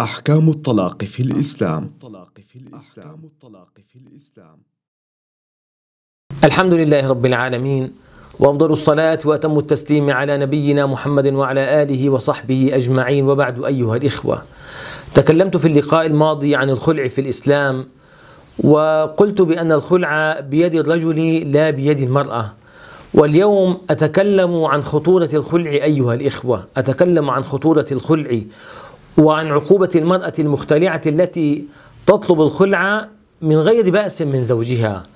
أحكام الطلاق في الإسلام الطلاق في الإسلام الطلاق في الإسلام الحمد لله رب العالمين وأفضل الصلاة وأتم التسليم على نبينا محمد وعلى آله وصحبه أجمعين وبعد أيها الإخوة تكلمت في اللقاء الماضي عن الخلع في الإسلام وقلت بأن الخلع بيد الرجل لا بيد المرأة واليوم أتكلم عن خطورة الخلع أيها الإخوة أتكلم عن خطورة الخلع وعن عقوبة المرأة المختلعة التي تطلب الخلعة من غير بأس من زوجها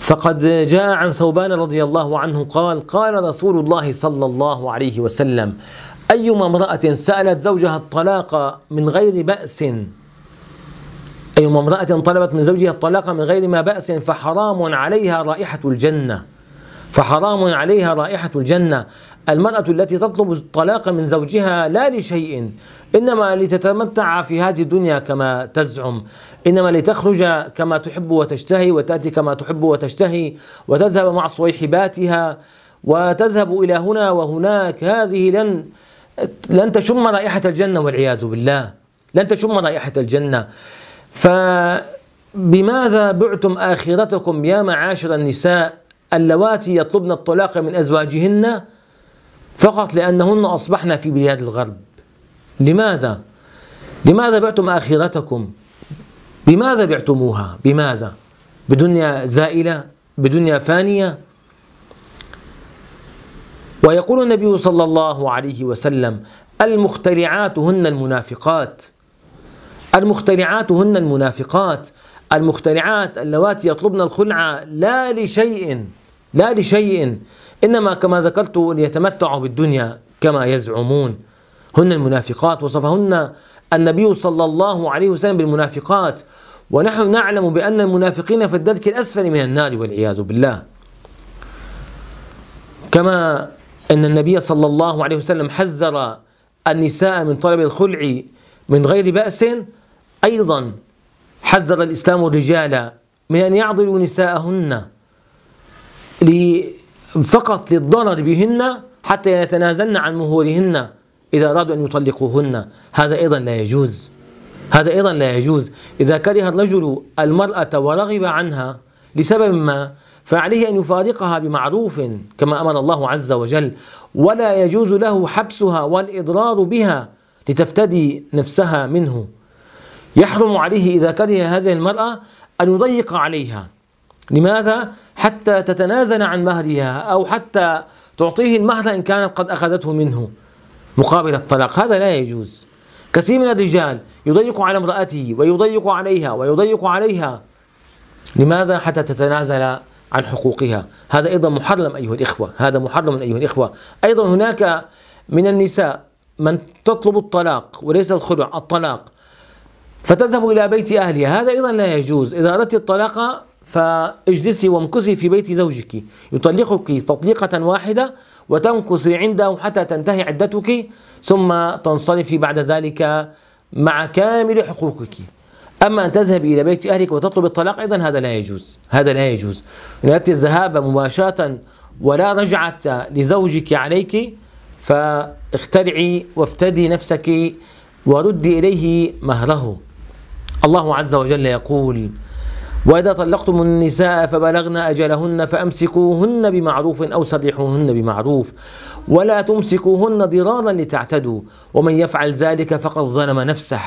فقد جاء عن ثوبان رضي الله عنه قال قال رسول الله صلى الله عليه وسلم أيما امرأة سألت زوجها الطلاق من غير بأس أيما امرأة طلبت من زوجها الطلاق من غير ما بأس فحرام عليها رائحة الجنة فحرام عليها رائحة الجنة المرأة التي تطلب الطلاق من زوجها لا لشيء إنما لتتمتع في هذه الدنيا كما تزعم إنما لتخرج كما تحب وتشتهي وتأتي كما تحب وتشتهي وتذهب مع صويحباتها وتذهب إلى هنا وهناك هذه لن لن تشم رائحة الجنة والعياذ بالله لن تشم رائحة الجنة فبماذا بعتم آخرتكم يا معاشر النساء اللواتي يطلبن الطلاق من أزواجهن فقط لأنهن أصبحن في بلاد الغرب لماذا؟ لماذا بعتم آخرتكم؟ بماذا بعتموها؟ بماذا؟ بدنيا زائلة؟ بدنيا فانية؟ ويقول النبي صلى الله عليه وسلم المخترعات هن المنافقات المخترعات هن المنافقات المخترعات اللواتي يطلبن الخلع لا لشيء لا لشيء إنما كما ذكرت ليتمتعوا بالدنيا كما يزعمون هن المنافقات وصفهن النبي صلى الله عليه وسلم بالمنافقات ونحن نعلم بأن المنافقين في الدرك الأسفل من النار والعياذ بالله كما أن النبي صلى الله عليه وسلم حذر النساء من طلب الخلع من غير بأس أيضا حذر الإسلام الرجال من أن يعضلوا نساءهن فقط للضرر بهن حتى يتنازلن عن مهورهن إذا أرادوا أن يطلقوهن هذا أيضا لا يجوز هذا أيضا لا يجوز إذا كره الرجل المرأة ورغب عنها لسبب ما فعليه أن يفارقها بمعروف كما أمر الله عز وجل ولا يجوز له حبسها والإضرار بها لتفتدي نفسها منه يحرم عليه إذا كره هذه المرأة أن يضيق عليها لماذا؟ حتى تتنازل عن مهرها أو حتى تعطيه المهر إن كانت قد أخذته منه مقابل الطلاق هذا لا يجوز كثير من الرجال يضيق على امرأته ويضيق عليها ويضيق عليها لماذا حتى تتنازل عن حقوقها هذا أيضا محرم أيها الإخوة هذا محرم أيها الإخوة أيضا هناك من النساء من تطلب الطلاق وليس الخلع الطلاق فتذهب إلى بيت أهلها هذا أيضا لا يجوز إذا أردت الطلاق فاجلسي وامكثي في بيت زوجك يطلقك تطليقة واحدة وتمكثي عنده حتى تنتهي عدتك ثم تنصرفي بعد ذلك مع كامل حقوقك أما أن تذهبي إلى بيت أهلك وتطلب الطلاق أيضا هذا لا يجوز هذا لا يجوز إن أتي الذهاب مباشرة ولا رجعة لزوجك عليك فاخترعي وافتدي نفسك وردي إليه مهره الله عز وجل يقول وإذا طلقتم النساء فبلغن أجلهن فأمسكوهن بمعروف أو سرحوهن بمعروف ولا تمسكوهن ضرارا لتعتدوا ومن يفعل ذلك فقد ظلم نفسه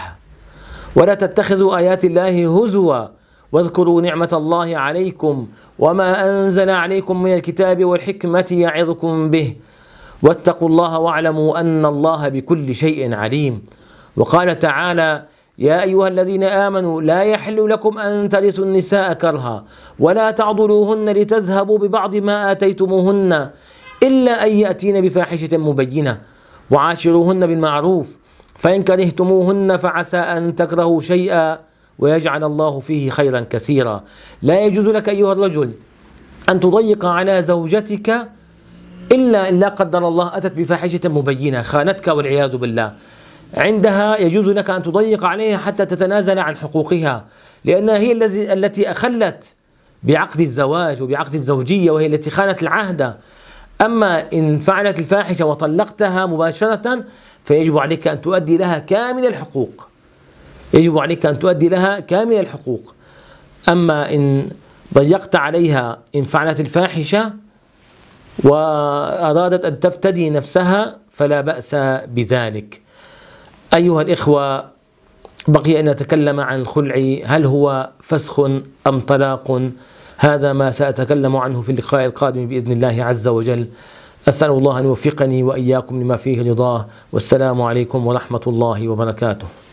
ولا تتخذوا آيات الله هزوا واذكروا نعمة الله عليكم وما أنزل عليكم من الكتاب والحكمة يعظكم به واتقوا الله واعلموا أن الله بكل شيء عليم وقال تعالى يا أيها الذين آمنوا لا يحل لكم أن ترثوا النساء كرها ولا تعضلوهن لتذهبوا ببعض ما آتيتموهن إلا أن يأتين بفاحشة مبينة وعاشروهن بالمعروف فإن كرهتموهن فعسى أن تكرهوا شيئا ويجعل الله فيه خيرا كثيرا لا يجوز لك أيها الرجل أن تضيق على زوجتك إلا إن لا قدر الله أتت بفاحشة مبينة خانتك والعياذ بالله عندها يجوز لك أن تضيق عليها حتى تتنازل عن حقوقها لأنها هي التي أخلت بعقد الزواج وبعقد الزوجية وهي التي خانت العهد أما إن فعلت الفاحشة وطلقتها مباشرة فيجب عليك أن تؤدي لها كامل الحقوق يجب عليك أن تؤدي لها كامل الحقوق أما إن ضيقت عليها إن فعلت الفاحشة وأرادت أن تفتدي نفسها فلا بأس بذلك أيها الإخوة بقي أن نتكلم عن الخلع هل هو فسخ أم طلاق هذا ما سأتكلم عنه في اللقاء القادم بإذن الله عز وجل أسأل الله أن يوفقني وإياكم لما فيه رضاه والسلام عليكم ورحمة الله وبركاته